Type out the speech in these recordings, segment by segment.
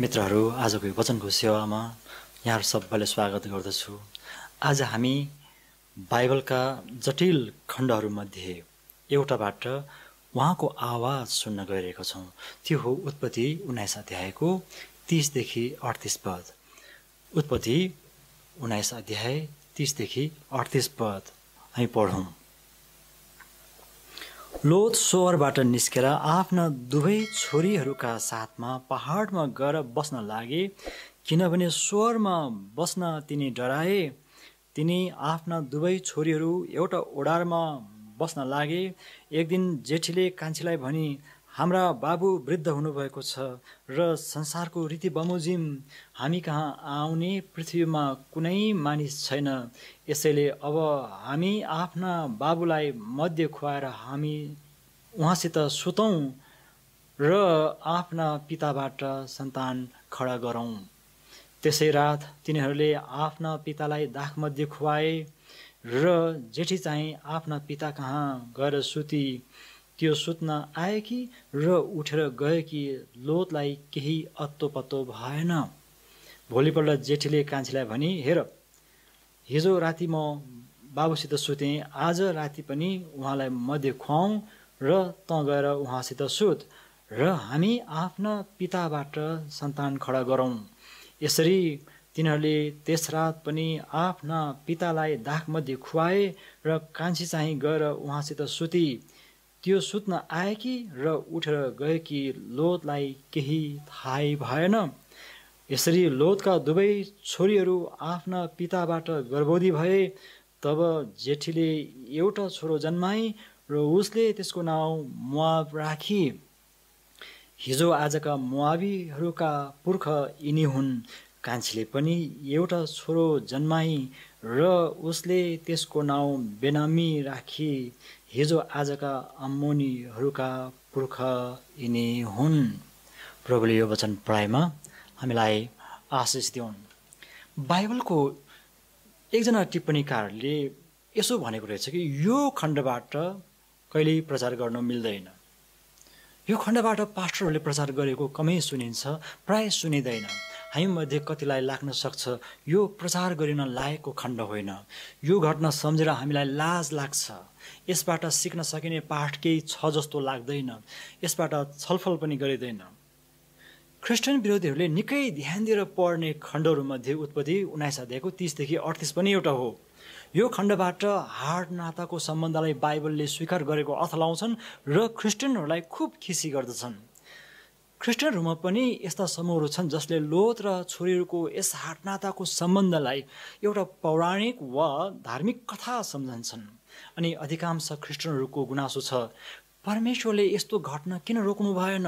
मित्रहरू आजको यो वचनको सेवामा यहाँहरू सबैलाई स्वागत गर्दछु आज हामी बाइबलका जटिल खण्डहरूमध्ये एउटाबाट उहाँको आवाज सुन्न गइरहेको छौँ त्यो हो उत्पत्ति उन्नाइस अध्यायको तिसदेखि अडतिस पद उत्पत्ति उन्नाइस अध्याय तिसदेखि अडतिस पद हामी पढौँ लोथ स्वरबाट निस्केर आफ्ना दुवै छोरीहरूका साथमा पहाडमा गएर बस्न लागे किनभने स्वरमा बस्न तिनी डराए तिनी आफ्ना दुवै छोरीहरू एउटा ओडारमा बस्न लागे एक दिन जेठीले कान्छीलाई भनी हाम्रा बाबु वृद्ध हुनुभएको छ र संसारको रीति बमोजिम हामी कहाँ आउने पृथ्वीमा कुनै मानिस छैन यसैले अब हामी आफ्ना बाबुलाई मध्य खुवाएर हामी उहाँसित सुतौँ र आफ्ना पिताबाट सन्तान खडा गरौँ त्यसै रात तिनीहरूले आफ्ना पितालाई दाखमध्ये खुवाए र जेठी चाहिँ आफ्ना पिता कहाँ गएर सुती त्यो सुत्न आयो कि र उठेर गयो कि लोतलाई केही अत्तो पत्तो भएन भोलिपल्ट जेठीले कान्छीलाई भने हेर हिजो राति म बाबुसित सुतेँ आज राति पनि उहाँलाई मध्य खुवाउँ र तँ गएर उहाँसित सुत र हामी आफ्ना पिताबाट सन्तान खडा गरौँ यसरी तिनीहरूले त्यस रात पनि आफ्ना पितालाई दाखमध्ये खुवाए र कान्छी चाहिँ गएर उहाँसित सुती त्यो सुत्न आए कि र उठेर गए कि लोतलाई केही थाहै भएन यसरी लोतका दुवै छोरीहरू आफ्ना पिताबाट गर्भवती भए तब जेठीले एउटा छोरो जन्माए र उसले त्यसको नाउँ मुआब राखी हिजो आजका मुआबीहरूका पुर्ख यिनी हुन् कान्छीले पनि एउटा छोरो जन्माई र उसले त्यसको नाउँ बेनामी राखी हिजो आजका अम्मोनीहरूका पुर्ख यिनी हुन् प्रभुले यो वचन पढाइमा हामीलाई आशिष दिउन् बाइबलको एकजना टिप्पणीकारले यसो भनेको रहेछ कि यो खण्डबाट कहिल्यै प्रचार गर्न मिल्दैन यो खण्डबाट पास्टरहरूले प्रचार गरेको कमै सुनिन्छ प्राय सुनिँदैन हामीमध्ये कतिलाई लाग्न सक्छ यो प्रचार गरिन लायकको खण्ड होइन यो घटना सम्झेर हामीलाई लाज लाग्छ यसबाट सिक्न सकिने पाठ केही छ जस्तो लाग्दैन यसबाट छलफल पनि गरिँदैन ख्रिस्टियन विरोधीहरूले निकै ध्यान दिएर पढ्ने खण्डहरूमध्ये उत्पत्ति उन्नाइस अध्यायको तिसदेखि अडतिस पनि एउटा हो यो खण्डबाट हाड नाताको सम्बन्धलाई बाइबलले स्वीकार गरेको अर्थ लाउँछन् र ख्रिस्टियनहरूलाई खुब खिसी गर्दछन् क्रिस्चियनहरूमा पनि यस्ता समूहहरू छन् जसले लोत र छोरीहरूको यस हाटनाताको सम्बन्धलाई एउटा पौराणिक वा धार्मिक कथा सम्झन्छन् अनि अधिकांश क्रिस्चियनहरूको गुनासो छ परमेश्वरले यस्तो घटना किन रोक्नु भएन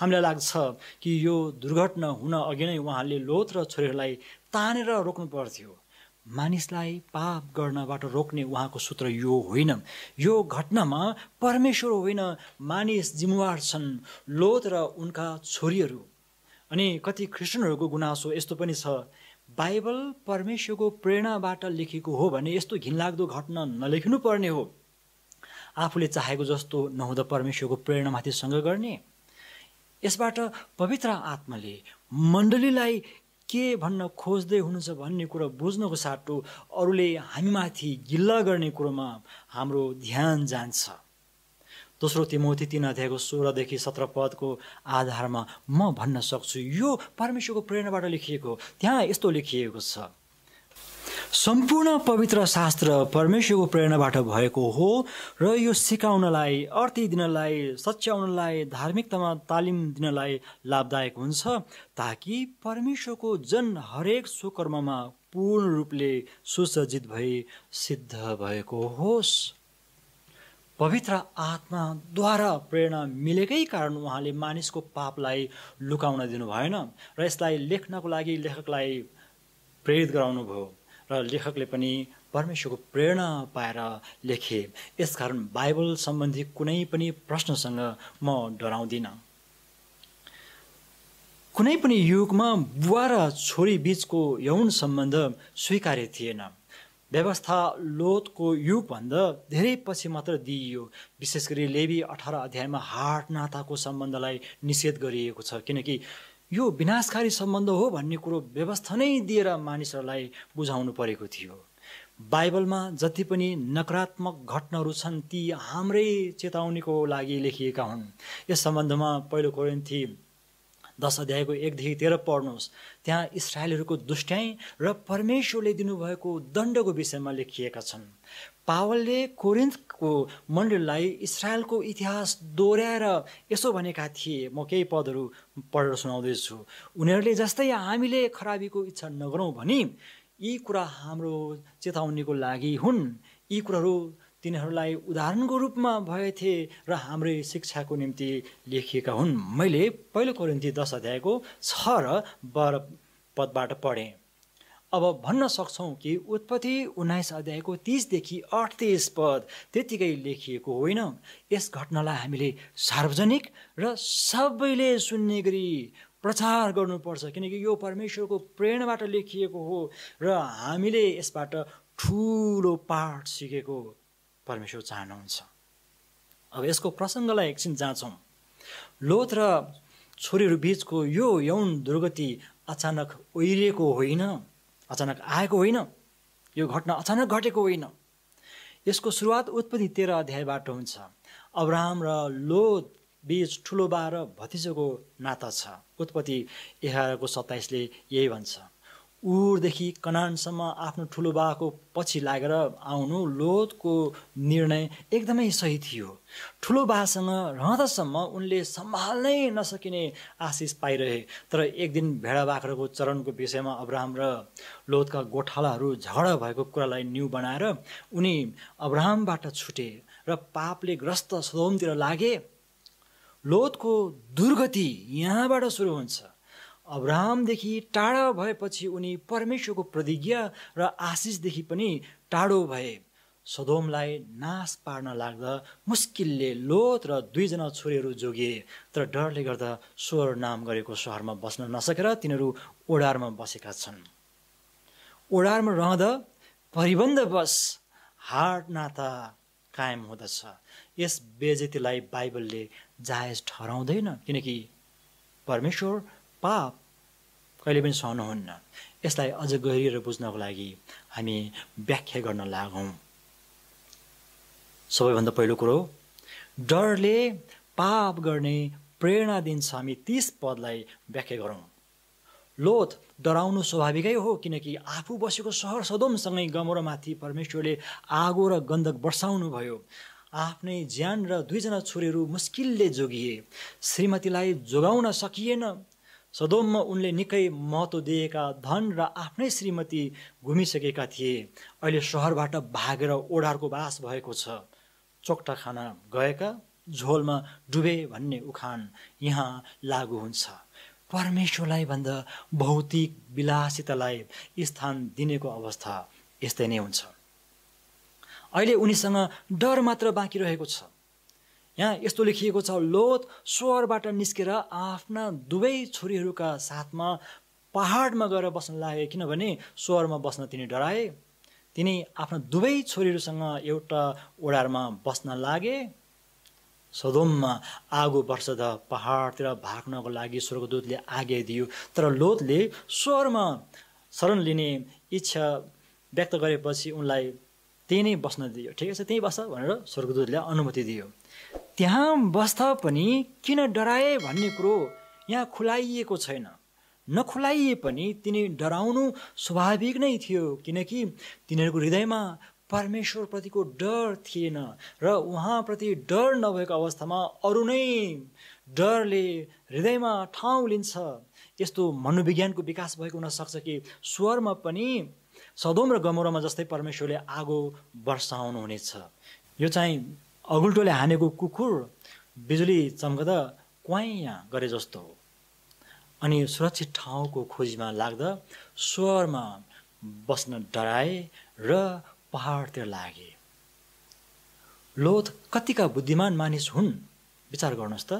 हामीलाई लाग्छ कि यो दुर्घटना हुन अघि नै उहाँले लोत र छोरीहरूलाई तानेर रोक्नु पर्थ्यो मानिसलाई पाप गर्नबाट रोक्ने उहाँको सूत्र यो होइन यो घटनामा परमेश्वर होइन मानिस जिम्मेवार छन् लोत र उनका छोरीहरू अनि कति क्रिस्चियनहरूको गुनासो यस्तो पनि छ बाइबल परमेश्वरको प्रेरणाबाट लेखेको हो भने यस्तो घिनलाग्दो घटना नलेख्नु पर्ने हो आफूले चाहेको जस्तो नहुँदा परमेश्वरको प्रेरणामाथि सङ्ग्रह गर्ने यसबाट पवित्र आत्माले मण्डलीलाई के भन्न खोज्दै हुनुहुन्छ भन्ने कुरो बुझ्नको साटो अरूले हामीमाथि गिल्ला गर्ने कुरोमा हाम्रो ध्यान जान्छ दोस्रो तिमोथी तिन अध्यायको सोह्रदेखि सत्र पदको आधारमा म भन्न सक्छु यो परमेश्वरको प्रेरणाबाट लेखिएको त्यहाँ यस्तो लेखिएको छ सम्पूर्ण पवित्र शास्त्र परमेश्वरको प्रेरणाबाट भएको हो र यो सिकाउनलाई अर्थी दिनलाई सच्याउनलाई धार्मिकतामा तालिम दिनलाई लाभदायक हुन्छ ताकि परमेश्वरको जन हरेक सुकर्ममा पूर्ण रूपले सुसज्जित भई सिद्ध भएको होस् पवित्र आत्माद्वारा प्रेरणा मिलेकै कारण उहाँले मानिसको पापलाई लुकाउन दिनु भएन र यसलाई लेख्नको लागि लेखकलाई प्रेरित गराउनुभयो र लेखकले पनि परमेश्वरको प्रेरणा पाएर लेखे यसकारण बाइबल सम्बन्धी कुनै पनि प्रश्नसँग म डराउँदिनँ कुनै पनि युगमा बुवा र छोरी बिचको यौन सम्बन्ध स्वीकार्य थिएन व्यवस्था लोतको युगभन्दा धेरै पछि मात्र दिइयो विशेष गरी लेबी अठार अध्यायमा हाट नाताको सम्बन्धलाई निषेध गरिएको छ किनकि यो विनाशकारी सम्बन्ध हो भन्ने कुरो व्यवस्था नै दिएर मानिसहरूलाई बुझाउनु परेको थियो बाइबलमा जति पनि नकारात्मक घटनाहरू छन् ती हाम्रै चेतावनीको लागि लेखिएका हुन् यस सम्बन्धमा पहिलो कोरिन्थी दश अध्यायको एकदेखि तेह्र पढ्नुहोस् त्यहाँ इसरायलहरूको दुष्ट्याइ र परमेश्वरले दिनुभएको दण्डको विषयमा लेखिएका छन् पावलले कोरिन्थको मण्डललाई इसरायलको इतिहास दोहोऱ्याएर यसो भनेका थिए म केही पदहरू पढेर सुनाउँदैछु उनीहरूले जस्तै हामीले खराबीको इच्छा नगरौँ भने यी कुरा हाम्रो चेतावनीको लागि हुन् यी कुराहरू तिनीहरूलाई उदाहरणको रूपमा भए थिए र हाम्रै शिक्षाको निम्ति लेखिएका हुन् मैले पहिलो कोरिन्ती दस अध्यायको छ र बाह्र पदबाट पढेँ अब भन्न सक्छौँ कि उत्पत्ति उन्नाइस अध्यायको तिसदेखि अठतिस पद त्यतिकै लेखिएको होइन यस घटनालाई हामीले सार्वजनिक र सबैले सुन्ने गरी प्रचार गर्नुपर्छ किनकि यो परमेश्वरको प्रेरणाबाट लेखिएको हो र हामीले यसबाट ठुलो पाठ सिकेको परमेश्वर चाहनुहुन्छ अब यसको प्रसङ्गलाई एकछिन जाँचौँ लोथ र छोरीहरू बिचको यो यौन दुर्गति अचानक ओहिरिएको होइन अचानक आएको होइन यो घटना अचानक घटेको होइन यसको सुरुवात उत्पत्ति तेह्र अध्यायबाट हुन्छ अब्राहम र लोथ बिच ठुलो बा र भतिजोको नाता छ उत्पत्ति एघारको सत्ताइसले यही भन्छ उरदेखि कनानसम्म आफ्नो ठुलो बाको पछि लागेर आउनु लोधको निर्णय एकदमै सही थियो ठुलो बासँग रहँदासम्म उनले सम्हाल्नै नसकिने आशिष पाइरहे तर एक दिन भेडा बाख्राको चरणको विषयमा अब्राहम र लोधका गोठालाहरू झगडा भएको कुरालाई न्यु बनाएर उनी अब्राहमबाट छुटे र पापले ग्रस्त सदोमतिर लागे लोधको दुर्गति यहाँबाट सुरु हुन्छ अब्राहमदेखि टाढा भएपछि उनी परमेश्वरको प्रतिज्ञा र आशिषदेखि पनि टाढो भए सदोमलाई नाश पार्न लाग्दा मुस्किलले लोत र दुईजना छोरीहरू जोगिए तर डरले गर्दा स्वर नाम गरेको सहरमा बस्न नसकेर तिनीहरू ओडारमा बसेका छन् ओडारमा रहँदा बस हाड नाता कायम हुँदछ यस बेजेतीलाई बाइबलले जायज ठहराउँदैन किनकि परमेश्वर पाप कहिले पनि सहनुहुन्न यसलाई अझ गहिरिएर बुझ्नको लागि हामी व्याख्या गर्न लागौँ सबैभन्दा पहिलो कुरो डरले पाप गर्ने प्रेरणा दिन्छ हामी तिस पदलाई व्याख्या गरौँ लोथ डराउनु स्वाभाविकै हो किनकि आफू बसेको सहर सदोमसँगै गमरोमाथि परमेश्वरले आगो र गन्धक वर्षाउनु भयो आफ्नै ज्यान र दुईजना छोरीहरू मुस्किलले जोगिए श्रीमतीलाई जोगाउन सकिएन सदोममा उनले निकै महत्त्व दिएका धन र आफ्नै श्रीमती घुमिसकेका थिए अहिले सहरबाट भागेर ओढारको बास भएको छ चोक्टा खान गएका झोलमा डुबे भन्ने उखान यहाँ लागु हुन्छ परमेश्वरलाई भन्दा भौतिक विलासितालाई स्थान दिनेको अवस्था यस्तै नै हुन्छ अहिले उनीसँग डर मात्र बाँकी रहेको छ यहाँ यस्तो लेखिएको छ लोत स्वरबाट निस्केर आफ्ना दुवै छोरीहरूका साथमा पहाडमा गएर बस्न लागे किनभने स्वरमा बस्न तिनी डराए तिनी आफ्ना दुवै छोरीहरूसँग एउटा ओडारमा बस्न लागे सदोममा आगो त पहाडतिर भाग्नको लागि स्वर्गदूतले आज्ञा दियो तर लोतले स्वरमा शरण लिने इच्छा व्यक्त गरेपछि उनलाई त्यहीँ नै बस्न दियो ठिकै छ त्यहीँ बस्छ भनेर स्वर्गदूतले अनुमति दियो त्यहाँ बस्दा पनि किन डराए भन्ने कुरो यहाँ खुलाइएको छैन नखुलाइए पनि तिनी डराउनु स्वाभाविक नै थियो किनकि तिनीहरूको हृदयमा परमेश्वरप्रतिको डर थिएन र उहाँप्रति डर नभएको अवस्थामा अरू नै डरले हृदयमा ठाउँ लिन्छ यस्तो मनोविज्ञानको विकास भएको हुनसक्छ कि स्वरमा पनि सदोम र गमोरामा जस्तै परमेश्वरले आगो वर्षाउनुहुनेछ यो चाहिँ अगुल्टोले हानेको कुकुर बिजुली चम्कदा क्वाइँ गरे जस्तो हो अनि सुरक्षित ठाउँको खोजीमा लाग्दा स्वरमा बस्न डराए र पहाडतिर लागे लोथ कतिका बुद्धिमान मानिस हुन् विचार गर्नुहोस् त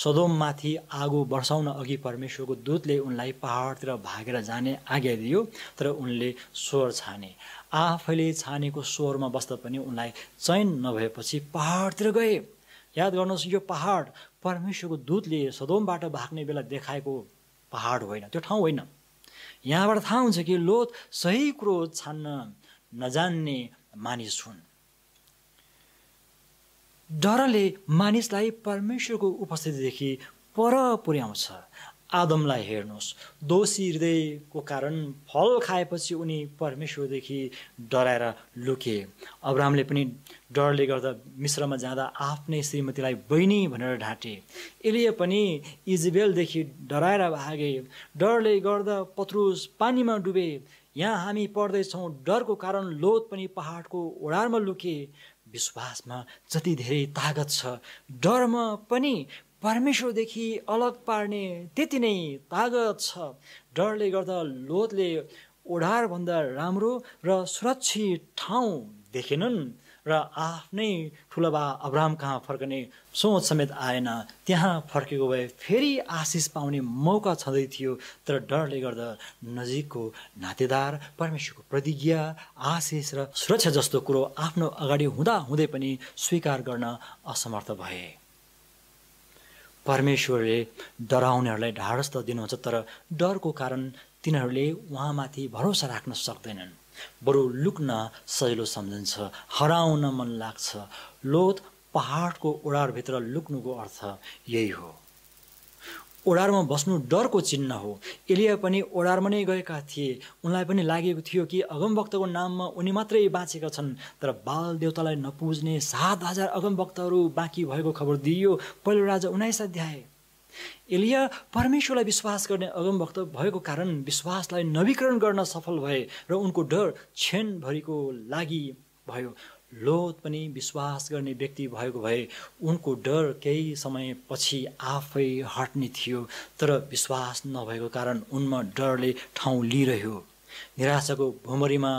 सदोममाथि आगो बर्साउन अघि परमेश्वरको दूतले उनलाई पहाडतिर भागेर जाने आज्ञा दियो तर उनले स्वर छाने आफैले छानेको स्वरमा बस्दा पनि उनलाई चयन नभएपछि पहाडतिर गए याद गर्नुहोस् यो पहाड परमेश्वरको दूतले सदोमबाट भाग्ने बेला देखाएको पहाड होइन त्यो ठाउँ होइन यहाँबाट थाहा हुन्छ कि लोत सही कुरो छान्न नजान्ने मानिस हुन् डरले मानिसलाई परमेश्वरको उपस्थितिदेखि पर पुर्याउँछ आदमलाई हेर्नुहोस् दोषी हृदयको कारण फल खाएपछि उनी परमेश्वरदेखि डराएर लुके अब्राहमले पनि डरले गर्दा मिश्रमा जाँदा आफ्नै श्रीमतीलाई बहिनी भनेर ढाँटे एलिए पनि इजबेलदेखि डराएर भागे डरले गर्दा पत्रुस पानीमा डुबे यहाँ हामी पढ्दैछौँ डरको कारण लोत पनि पहाडको ओडारमा लुके विश्वासमा जति धेरै तागत छ डरमा पनि परमेश्वरदेखि अलग पार्ने त्यति नै तागत छ डरले गर्दा लोधले ओढारभन्दा राम्रो र सुरक्षित ठाउँ देखेनन् र आफ्नै ठुलाबा अब्राम कहाँ फर्कने सोच समेत आएन त्यहाँ फर्केको भए फेरि आशिष पाउने मौका छँदै थियो तर डरले गर्दा नजिकको नातेदार परमेश्वरको प्रतिज्ञा आशिष र सुरक्षा जस्तो कुरो आफ्नो अगाडि हुँदा हुँदै पनि स्वीकार गर्न असमर्थ भए परमेश्वरले डराउनेहरूलाई ढाडस त दिनुहुन्छ तर डरको कारण तिनीहरूले उहाँमाथि भरोसा राख्न सक्दैनन् बरु लुक्न सजिलो सम्झिन्छ हराउन मन लाग्छ लोत पहाडको ओडारभित्र लुक्नुको अर्थ यही हो ओडारमा बस्नु डरको चिन्ह हो एलिया पनि ओडारमा नै गएका थिए उनलाई पनि लागेको थियो कि अगमवक्तको नाममा उनी मात्रै बाँचेका छन् तर बाल देवतालाई नपुज्ने सात हजार अगमवक्तहरू बाँकी भएको खबर दिइयो पहिलो राजा उन्नाइस अध्याय एलिया परमेश्वरलाई विश्वास गर्ने अगमभक्त भएको कारण विश्वासलाई नवीकरण गर्न सफल भए र उनको डर क्षणभरिको लागि भयो लोत पनि विश्वास गर्ने व्यक्ति भएको भए उनको डर केही समयपछि आफै हट्ने थियो तर विश्वास नभएको कारण उनमा डरले ठाउँ लिइरह्यो निराशाको भुमरीमा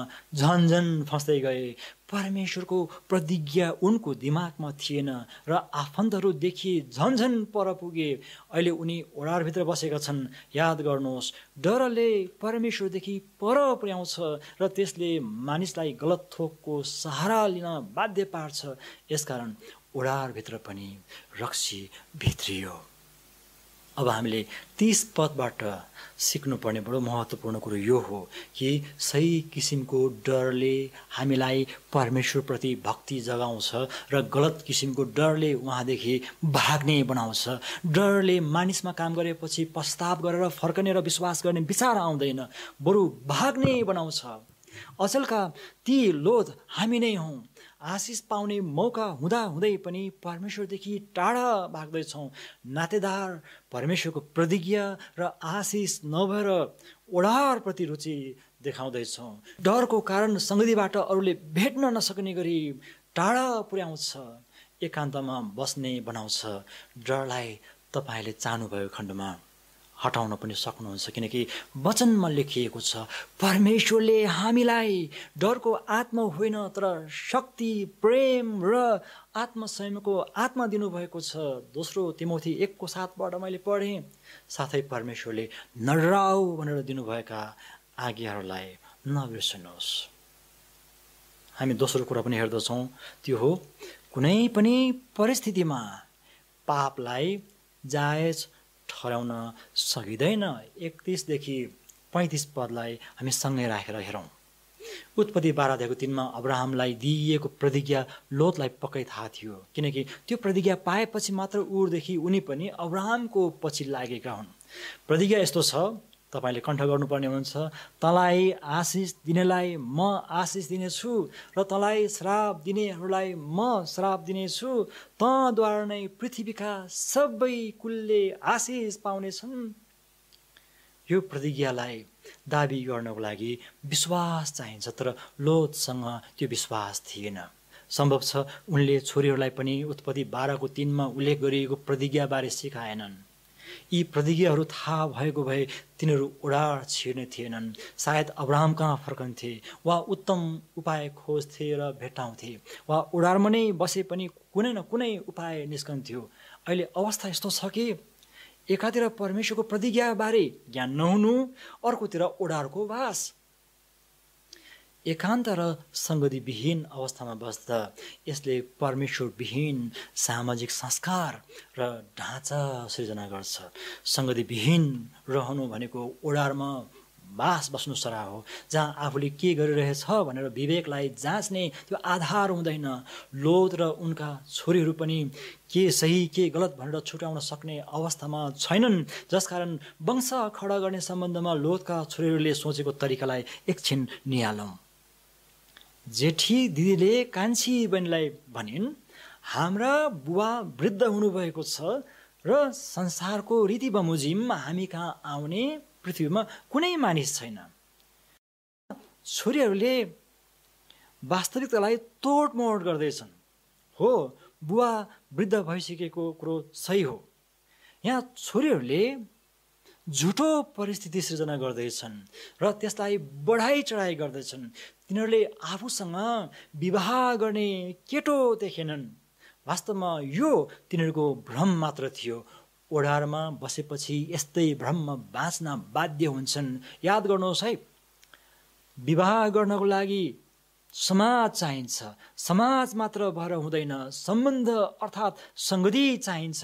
झन्झन फस्दै गए परमेश्वरको प्रतिज्ञा उनको दिमागमा थिएन र आफन्तहरूदेखि झन्झन पर पुगे अहिले उनी ओडारभित्र बसेका छन् याद गर्नुहोस् डरले परमेश्वरदेखि पर पुर्याउँछ र त्यसले मानिसलाई गलत थोकको सहारा लिन बाध्य पार्छ यसकारण ओडारभित्र पनि रक्सी भित्रियो अब हामीले तिस पदबाट सिक्नुपर्ने बडो महत्त्वपूर्ण कुरो यो हो कि सही किसिमको डरले हामीलाई परमेश्वरप्रति भक्ति जगाउँछ र गलत किसिमको डरले उहाँदेखि भाग्ने बनाउँछ डरले मानिसमा काम गरेपछि पस्ताव गरेर फर्कने र विश्वास गर्ने विचार आउँदैन बरु भाग्ने बनाउँछ अचलका ती लोध हामी नै हौँ आशिष पाउने मौका हुँदा हुँदै पनि परमेश्वरदेखि टाढा भाग्दैछौँ नातेदार परमेश्वरको प्रतिज्ञा र आशिष नभएर ओढारप्रति रुचि देखाउँदैछौँ डरको कारण सङ्गतिबाट अरूले भेट्न नसक्ने गरी टाढा पुर्याउँछ एकान्तमा बस्ने बनाउँछ डरलाई तपाईँले चाहनुभयो खण्डमा हटाउन पनि सक्नुहुन्छ किनकि वचनमा लेखिएको छ परमेश्वरले हामीलाई डरको आत्मा होइन तर शक्ति प्रेम र आत्मसंयमको आत्मा दिनुभएको छ दोस्रो तिमोथी एकको साथबाट मैले पढेँ साथै परमेश्वरले नराउ भनेर दिनुभएका आज्ञाहरूलाई नबिर्सनुहोस् हामी दोस्रो कुरा पनि हेर्दछौँ त्यो हो कुनै पनि परिस्थितिमा पापलाई जायज ठहराउन सकिँदैन एकतिसदेखि पैँतिस पदलाई हामी सँगै राखेर हेरौँ उत्पत्ति बाह्रदेखि तिनमा अब्राहमलाई दिइएको प्रतिज्ञा लोतलाई पक्कै थाहा थियो किनकि त्यो प्रतिज्ञा पाएपछि मात्र उरदेखि उनी पनि अब्राहमको पछि लागेका हुन् प्रतिज्ञा यस्तो छ तपाईँले कण्ठ गर्नुपर्ने हुन्छ तँलाई आशिष दिनेलाई म आशिष दिनेछु र तँलाई श्राप दिनेहरूलाई म श्राप दिनेछु तँद्वारा नै पृथ्वीका सबै कुलले आशिष पाउनेछन् यो प्रतिज्ञालाई दाबी गर्नको लागि विश्वास चाहिन्छ तर लोधसँग त्यो विश्वास थिएन सम्भव छ उनले छोरीहरूलाई पनि उत्पत्ति बाह्रको तिनमा उल्लेख गरिएको प्रतिज्ञाबारे सिकाएनन् यी प्रतिज्ञाहरू थाहा भएको भए तिनीहरू ओडार छिर्ने थिएनन् सायद अब्राहम कहाँ फर्कन्थे वा उत्तम उपाय खोज्थे र भेट्टाउँथे वा ओडारमा नै बसे पनि कुनै न कुनै उपाय निस्कन्थ्यो अहिले अवस्था यस्तो छ कि एकातिर परमेश्वरको प्रतिज्ञाबारे ज्ञान नहुनु अर्कोतिर ओडारको वास एकान्त र सङ्गतिविहीन अवस्थामा बस्दा यसले परमेश्वरविहीन सामाजिक संस्कार र ढाँचा सृजना गर्छ सङ्गतिविहीन रहनु भनेको ओडारमा बास बस्नु सरा हो जहाँ आफूले के गरिरहेछ भनेर विवेकलाई जाँच्ने त्यो आधार हुँदैन लोध र उनका छोरीहरू पनि के सही के गलत भनेर छुट्याउन सक्ने अवस्थामा छैनन् जसकारण वंश खडा गर्ने सम्बन्धमा लोधका छोरीहरूले सोचेको तरिकालाई एकछिन निहालौँ जेठी दिदीले कान्छी बहिनीलाई भनिन् हाम्रा बुवा वृद्ध हुनुभएको छ र संसारको रीति बमोजिम हामी कहाँ आउने पृथ्वीमा कुनै मानिस छैन छोरीहरूले वास्तविकतालाई तोडमोड गर्दैछन् हो बुवा वृद्ध भइसकेको कुरो सही हो यहाँ छोरीहरूले झुटो परिस्थिति सृजना गर्दैछन् र त्यसलाई बढाइ चढाइ गर्दैछन् तिनीहरूले आफूसँग विवाह गर्ने केटो देखेनन् वास्तवमा यो तिनीहरूको भ्रम मात्र थियो ओढारमा बसेपछि यस्तै भ्रममा बाँच्न बाध्य हुन्छन् याद गर्नुहोस् है विवाह गर्नको लागि समाज चाहिन्छ समाज मात्र भएर हुँदैन सम्बन्ध अर्थात् सङ्गति चाहिन्छ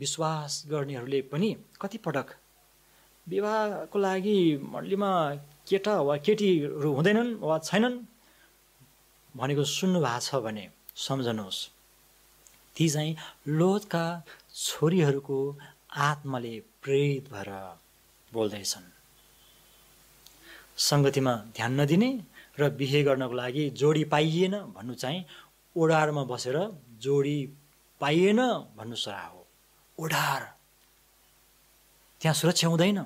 विश्वास गर्नेहरूले पनि कतिपटक विवाहको लागि मल्लीमा केटा वा केटीहरू हुँदैनन् वा छैनन् भनेको सुन्नु भएको छ भने सम्झनुहोस् ती चाहिँ लोधका छोरीहरूको आत्माले प्रेरित भएर बोल्दैछन् सङ्गतिमा ध्यान नदिने र बिहे गर्नको लागि जोडी पाइएन भन्नु चाहिँ ओडारमा बसेर जोडी पाइएन भन्नु सरा हो ओडार त्यहाँ सुरक्षा हुँदैन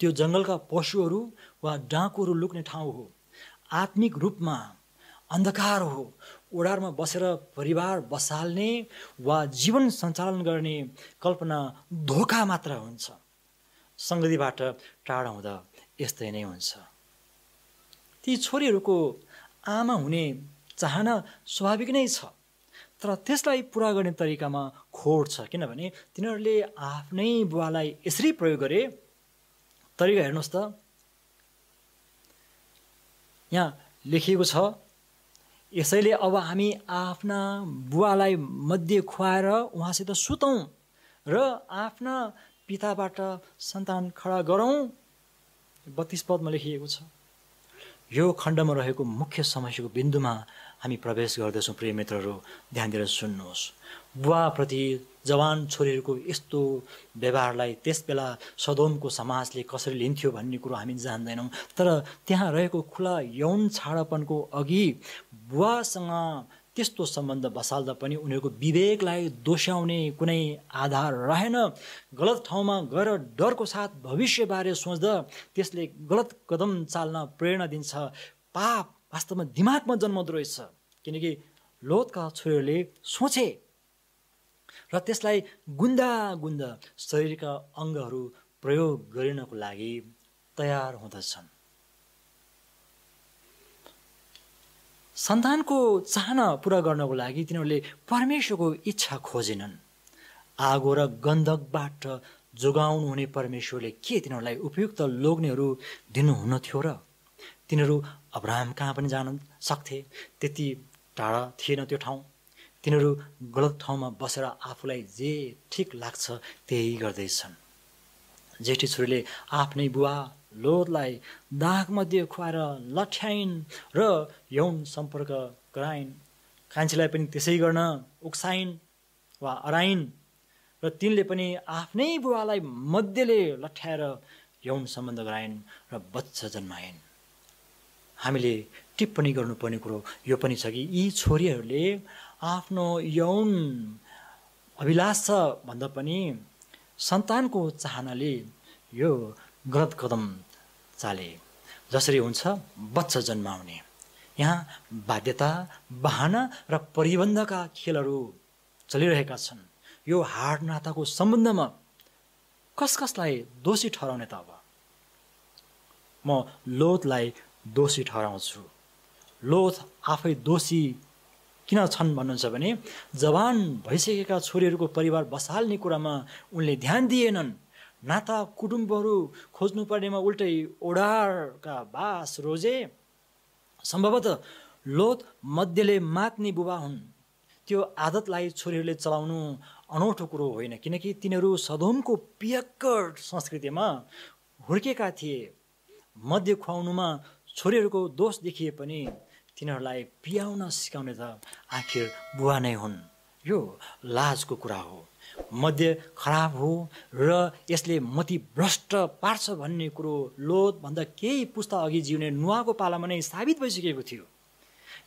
त्यो जङ्गलका पशुहरू वा डाँकुहरू लुक्ने ठाउँ हो आत्मिक रूपमा अन्धकार हो ओडारमा बसेर परिवार बसाल्ने वा जीवन सञ्चालन गर्ने कल्पना धोका मात्र हुन्छ सङ्गतिबाट टाढा हुँदा यस्तै नै हुन्छ ती छोरीहरूको आमा हुने चाहना स्वाभाविक नै छ तर त्यसलाई पुरा गर्ने तरिकामा खोट छ किनभने तिनीहरूले आफ्नै बुवालाई यसरी प्रयोग गरे तरिका हेर्नुहोस् त यहाँ लेखिएको छ यसैले अब हामी आफ्ना बुवालाई मध्ये खुवाएर उहाँसित सुतौँ र आफ्ना पिताबाट सन्तान खडा गरौँ बत्तिस पदमा लेखिएको छ यो खण्डमा रहेको मुख्य समस्याको बिन्दुमा हामी प्रवेश गर्दैछौँ प्रिय मित्रहरू ध्यान दिएर सुन्नुहोस् बुवाप्रति जवान छोरीहरूको यस्तो व्यवहारलाई त्यस बेला सदोमको समाजले कसरी लिन्थ्यो भन्ने कुरो हामी जान्दैनौँ तर त्यहाँ रहेको खुला यौन छाडपनको अघि बुवासँग त्यस्तो सम्बन्ध बसाल्दा पनि उनीहरूको विवेकलाई दोस्याउने कुनै आधार रहेन गलत ठाउँमा गएर डरको साथ भविष्यबारे सोच्दा त्यसले गलत कदम चाल्न प्रेरणा दिन्छ पाप वास्तवमा दिमागमा जन्मदो रहेछ किनकि लोतका छोरीहरूले सोचे र त्यसलाई गुन्दा गुन्दा शरीरका अङ्गहरू प्रयोग गरिनको लागि तयार हुँदछन् सन्तानको चाहना पुरा गर्नको लागि तिनीहरूले परमेश्वरको इच्छा खोजेनन् आगो र गन्धकबाट जोगाउनु हुने परमेश्वरले के तिनीहरूलाई उपयुक्त लोग्नेहरू दिनुहुन थियो र तिनीहरू अब्राहम कहाँ पनि जान सक्थे त्यति टाढा थिएन त्यो ठाउँ तिनीहरू गलत ठाउँमा बसेर आफूलाई जे ठिक लाग्छ त्यही गर्दैछन् जेठी छोरीले आफ्नै बुवा लोधलाई दागमध्ये खुवाएर लठ्याइन् र यौन सम्पर्क गराइन् कान्छीलाई पनि त्यसै गर्न उक्साइन् वा अराइन् र तिनले पनि आफ्नै बुवालाई मध्यले लठ्याएर यौन सम्बन्ध गराइन् र बच्चा जन्माइन् हामीले टिप्पणी गर्नुपर्ने कुरो यो पनि छ कि यी छोरीहरूले आफ्नो यौन अभिलाष छ भन्दा पनि सन्तानको चाहनाले यो गलत कदम चाले जसरी हुन्छ बच्चा जन्माउने यहाँ बाध्यता बहाना र परिबन्धका खेलहरू चलिरहेका छन् यो हाड नाताको सम्बन्धमा कस कसलाई दोषी ठहराउने त अब म लोथलाई दोषी ठहराउँछु लोथ आफै दोषी किन छन् भन्नुहुन्छ भने जवान भइसकेका छोरीहरूको परिवार बसाल्ने कुरामा उनले ध्यान दिएनन् नाता कुटुम्बहरू खोज्नुपर्नेमा उल्टै ओडारका बास रोजे सम्भवत लोत मध्यले मात्ने बुबा हुन् त्यो आदतलाई छोरीहरूले चलाउनु अनौठो कुरो होइन किनकि तिनीहरू सधोमको पियक्कड संस्कृतिमा हुर्केका थिए मध्य खुवाउनुमा छोरीहरूको दोष देखिए पनि तिनीहरूलाई पियाउन सिकाउने त आखिर बुवा नै हुन् यो लाजको कुरा हो मध्य खराब हो र यसले मति भ्रष्ट पार्छ भन्ने कुरो लोधभन्दा केही पुस्ता अघि जिउने नुहाको पालामा नै साबित भइसकेको थियो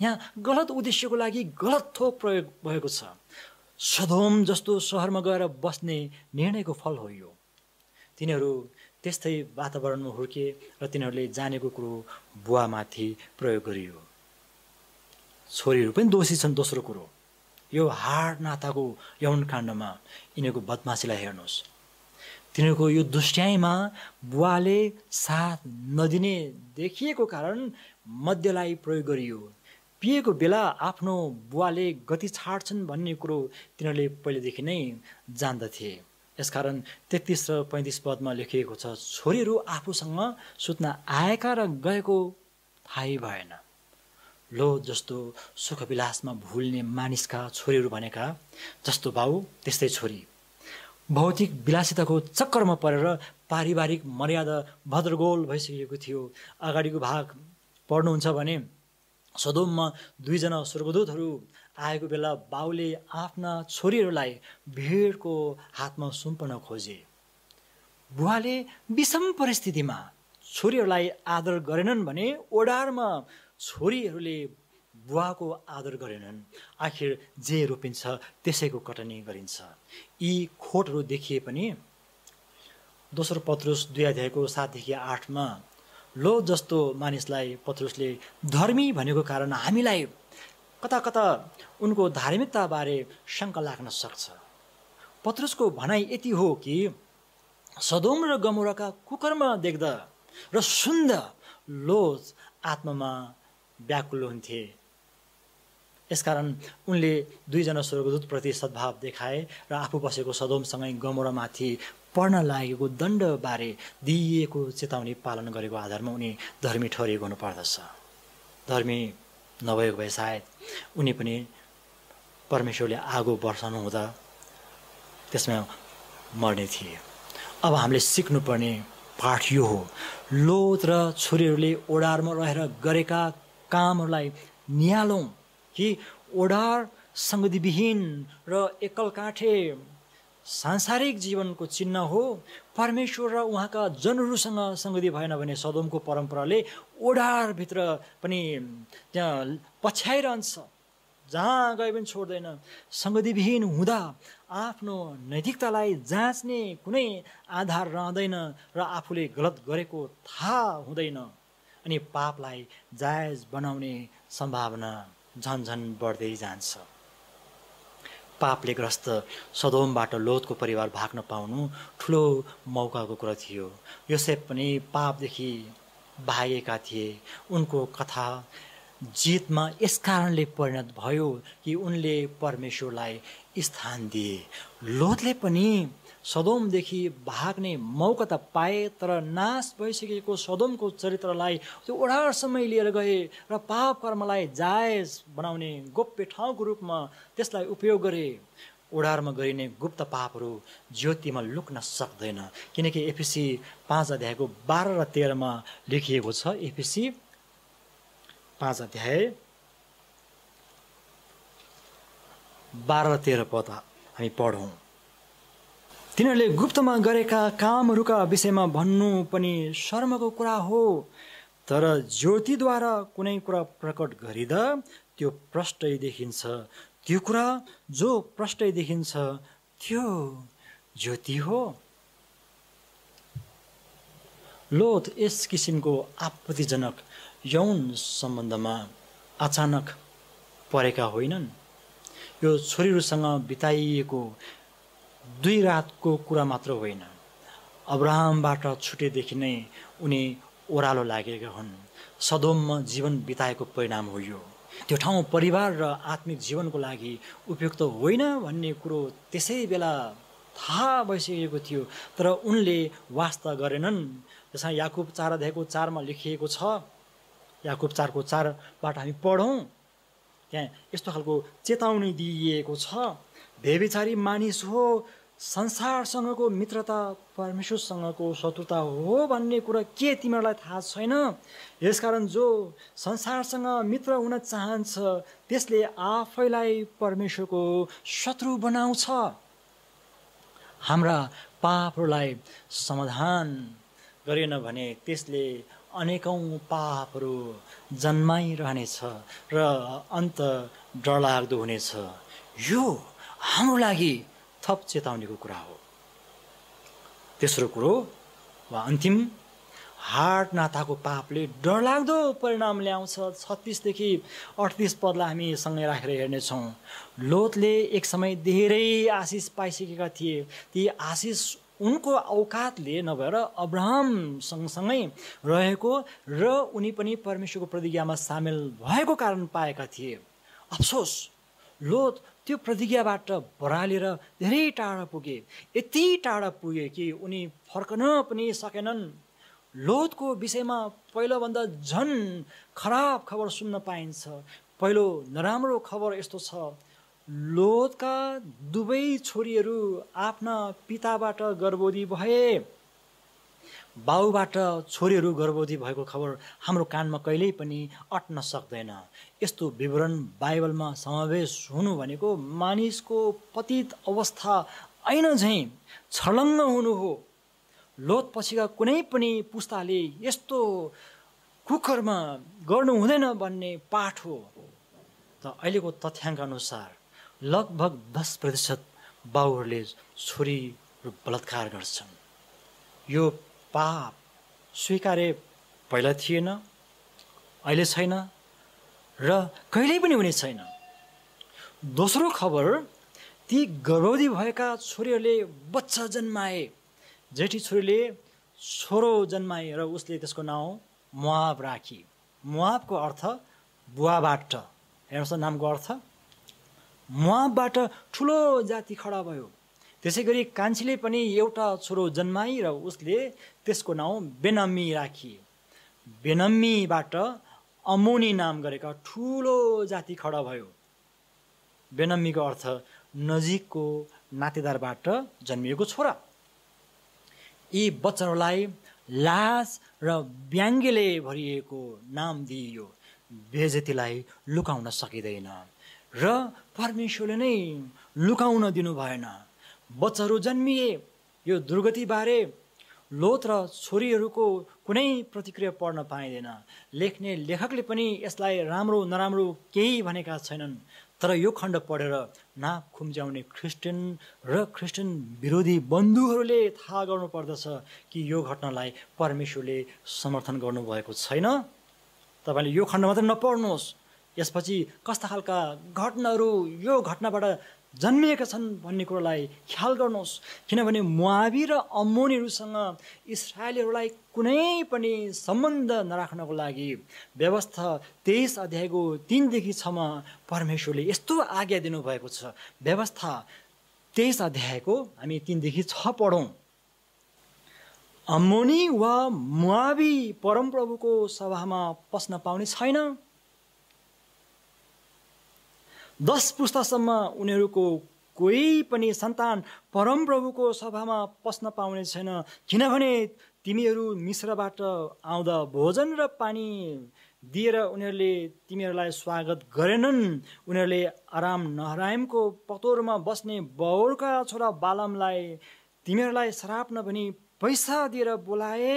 यहाँ गलत उद्देश्यको लागि गलत थोक प्रयोग भएको छ सधोम जस्तो सहरमा गएर बस्ने निर्णयको फल हो यो तिनीहरू त्यस्तै वातावरणमा हुर्के र तिनीहरूले जानेको कुरो बुवामाथि प्रयोग गरियो छोरीहरू पनि दोषी छन् दोस्रो कुरो यो हाड नाताको यौन काण्डमा यिनीहरूको बदमासीलाई हेर्नुहोस् तिनीहरूको यो दुष्ट्याइमा बुवाले साथ नदिने देखिएको कारण मध्यलाई प्रयोग गरियो पिएको बेला आफ्नो बुवाले गति छाड्छन् भन्ने कुरो तिनीहरूले पहिलेदेखि नै जान्दथे यसकारण तेत्तिस र पैँतिस पदमा लेखिएको छ छोरीहरू आफूसँग सुत्न आएका र गएको थाहै भएन लो जस्तो सुखविलासमा भुल्ने मानिसका छोरीहरू भनेका जस्तो बाउ त्यस्तै छोरी भौतिक विलासिताको चक्करमा परेर पारिवारिक मर्यादा भद्रगोल भइसकेको थियो अगाडिको भाग पढ्नुहुन्छ भने सदोममा दुईजना स्वर्गदूतहरू आएको बेला बाउले आफ्ना छोरीहरूलाई भिडको हातमा सुम्पन खोजे बुवाले विषम परिस्थितिमा छोरीहरूलाई आदर गरेनन् भने ओडारमा छोरीहरूले बुवाको आदर गरेनन् आखिर जे रोपिन्छ त्यसैको कटनी गरिन्छ यी खोटहरू देखिए पनि दोस्रो पत्रुस दुई अध्यायको सातदेखि आठमा लो जस्तो मानिसलाई पत्रुसले धर्मी भनेको कारण हामीलाई कता कता उनको धार्मिकताबारे शङ्का लाग्न सक्छ पत्रुसको भनाइ यति हो कि सदोम र गमुराका कुकर्म देख्दा र सुन्दा लोज आत्मामा व्याकुल हुन्थे यसकारण उनले दुईजना स्वर्गदूतप्रति सद्भाव देखाए र आफू बसेको सदोमसँगै गमौरामाथि पढ्न लागेको दण्डबारे दिइएको चेतावनी पालन गरेको आधारमा उनी धर्मी ठहरिएको हुनुपर्दछ धर्मी नभएको भए सायद उनी पनि परमेश्वरले आगो बर्साउनु हुँदा त्यसमा मर्ने थिए अब हामीले सिक्नुपर्ने पाठ यो हो लोत र छोरीहरूले ओडारमा रहेर गरेका कामहरूलाई निहालौँ कि ओडार सङ्गतिविहीन र एकलकाठे सांसारिक जीवनको चिन्ह हो परमेश्वर र उहाँका जनहरूसँग सङ्गति भएन भने सदोमको परम्पराले ओडारभित्र पनि त्यहाँ पछ्याइरहन्छ जहाँ गए पनि छोड्दैन सङ्गतिविहीन हुँदा आफ्नो नैतिकतालाई जाँच्ने कुनै आधार रहँदैन र आफूले गलत गरेको थाहा हुँदैन अनि पापलाई जायज बनाउने सम्भावना झन्झन बढ्दै जान्छ पापले ग्रस्त सदोमबाट लोधको परिवार भाग्न पाउनु ठुलो मौकाको कुरा थियो योसेफ पनि पापदेखि भागेका थिए उनको कथा जितमा यस कारणले परिणत भयो कि उनले परमेश्वरलाई स्थान दिए लोधले पनि सदोमदेखि भाग्ने मौका त पाए तर नाश भइसकेको सदोमको चरित्रलाई त्यो समय लिएर गए र पाप कर्मलाई जायज बनाउने गोप्य ठाउँको रूपमा त्यसलाई उपयोग गरे ओढारमा गरिने गुप्त पापहरू ज्योतिमा लुक्न सक्दैन किनकि एफिसी पाँच अध्यायको बाह्र र तेह्रमा लेखिएको छ एफिसी पाँच अध्याय बाह्र र तेह्र पद हामी पढौँ तिनीहरूले गुप्तमा गरेका कामहरूका विषयमा भन्नु पनि शर्मको कुरा हो तर ज्योतिद्वारा कुनै कुरा प्रकट गरिँदा त्यो प्रष्टै देखिन्छ त्यो कुरा जो प्रष्टै देखिन्छ त्यो ज्योति हो लोथ यस किसिमको आपत्तिजनक यौन सम्बन्धमा अचानक परेका होइनन् यो छोरीहरूसँग बिताइएको दुई रातको कुरा मात्र होइन अब्राहमबाट छुटेदेखि नै उनी ओह्रालो लागेका हुन् सदोममा जीवन बिताएको परिणाम हो यो त्यो ठाउँ परिवार र आत्मिक जीवनको लागि उपयुक्त होइन भन्ने कुरो त्यसै बेला थाहा भइसकेको थियो तर उनले वास्ता गरेनन् जसमा याकुब चार अध्यायको चारमा लेखिएको छ याकुब चारको चारबाट हामी पढौँ त्यहाँ यस्तो खालको चेतावनी दिइएको छ भेबिचारी मानिस हो संसारसँगको मित्रता परमेश्वरसँगको शत्रुता हो भन्ने कुरा के तिमीहरूलाई थाहा छैन यसकारण जो संसारसँग मित्र हुन चाहन्छ त्यसले आफैलाई परमेश्वरको शत्रु बनाउँछ हाम्रा पापहरूलाई समाधान गरेन भने त्यसले अनेकौँ पापहरू जन्माइरहनेछ र अन्त डरलाग्दो हुनेछ यो हाम्रो लागि थप चेतावनीको कुरा हो तेस्रो कुरो वा अन्तिम हार्ड नाताको पापले डरलाग्दो परिणाम ल्याउँछ छत्तिसदेखि अठतिस पदलाई हामी सँगै राखेर हेर्नेछौँ लोतले एक समय धेरै आशिष पाइसकेका थिए ती आशिष उनको औकातले नभएर अब्राहम सँगसँगै रहेको र उनी पनि परमेश्वरको प्रतिज्ञामा सामेल भएको कारण पाएका थिए अफसोस लोत त्यो प्रतिज्ञाबाट बरालेर धेरै टाढा पुगे यति टाढा पुगे कि उनी फर्कन पनि सकेनन् लोधको विषयमा पहिलोभन्दा झन् खराब खबर सुन्न पाइन्छ पहिलो नराम्रो खबर यस्तो छ लोधका दुवै छोरीहरू आफ्ना पिताबाट गर्भवती भए बाउबाट छोरीहरू गर्भवती भएको खबर हाम्रो कानमा कहिल्यै पनि अट्न सक्दैन यस्तो विवरण बाइबलमा समावेश हुनु भनेको मानिसको पतित अवस्था ऐन झैँ छलङ्ग हुनु हो लोत पछिका कुनै पनि पुस्ताले यस्तो कुकरमा गर्नु हुँदैन भन्ने पाठ हो त अहिलेको तथ्याङ्क अनुसार लगभग दस प्रतिशत बाउहरूले छोरी बलात्कार गर्छन् यो पाप स्वीकारे पहिला थिएन अहिले छैन र कहिल्यै पनि हुने छैन दोस्रो खबर ती गर्भवती भएका छोरीहरूले बच्चा जन्माए जेठी छोरीले छोरो जन्माए र उसले त्यसको नाउँ मुहाब राखी मुहाबको अर्थ बुवाबाट हेर्नुहोस् नामको अर्थ मुहाबबाट ठुलो जाति खडा भयो त्यसै गरी कान्छीले पनि एउटा छोरो जन्माई र उसले त्यसको नाउँ बेनम्मी राखिए बेनम्मीबाट अमुनी नाम गरेका ठुलो जाति खडा भयो बेनम्मीको अर्थ नजिकको नातेदारबाट जन्मिएको छोरा यी बच्चाहरूलाई लास र ब्याङ्गेले भरिएको नाम दिइयो बेजेतीलाई लुकाउन सकिँदैन र परमेश्वरले नै लुकाउन दिनु भएन बच्चाहरू जन्मिए यो दुर्गतिबारे लोथ र छोरीहरूको कुनै प्रतिक्रिया पढ्न पाइँदैन लेख्ने लेखकले पनि यसलाई राम्रो नराम्रो केही भनेका छैनन् तर यो खण्ड पढेर नाप खुम्च्याउने क्रिस्चियन र क्रिस्चियन विरोधी बन्धुहरूले थाहा गर्नुपर्दछ कि यो घटनालाई परमेश्वरले समर्थन गर्नुभएको छैन तपाईँले यो खण्ड मात्रै नपढ्नुहोस् यसपछि कस्ता खालका घटनाहरू यो घटनाबाट जन्मिएका छन् भन्ने कुरालाई ख्याल गर्नुहोस् किनभने मुआबी र अम्मोनीहरूसँग इसरायलीहरूलाई कुनै पनि सम्बन्ध नराख्नको लागि व्यवस्था तेइस अध्यायको तिनदेखि छमा परमेश्वरले यस्तो आज्ञा दिनुभएको छ व्यवस्था तेइस अध्यायको हामी तिनदेखि छ पढौँ अम्मोनी वा मुआबी परमप्रभुको सभामा पस्न पाउने छैन दस पुस्तासम्म उनीहरूको कोही पनि सन्तान परमप्रभुको सभामा पस्न पाउने छैन किनभने तिमीहरू मिश्रबाट आउँदा भोजन र पानी दिएर उनीहरूले तिमीहरूलाई स्वागत गरेनन् उनीहरूले आराम नहरायमको पतोरमा बस्ने बौरका छोरा बालमलाई तिमीहरूलाई श्राप नभनी पैसा दिएर बोलाए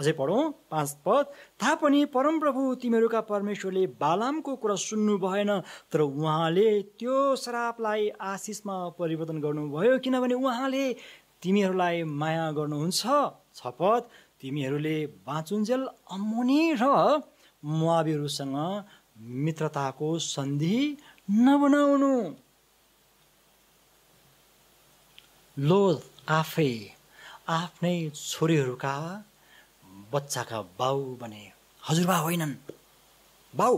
अझै पढौँ पाँच पद तापनि परमप्रभु तिमीहरूका परमेश्वरले बालामको कुरा सुन्नु भएन तर उहाँले त्यो श्रापलाई आशिषमा परिवर्तन गर्नुभयो किनभने उहाँले तिमीहरूलाई माया गर्नुहुन्छ छ पद तिमीहरूले बाँचुन्जेल अमुनी र मुआबीहरूसँग मित्रताको सन्धि नबनाउनु लो आफै आफ्नै छोरीहरूका बच्चाका बाउ भने हजुरबा होइनन् बाउ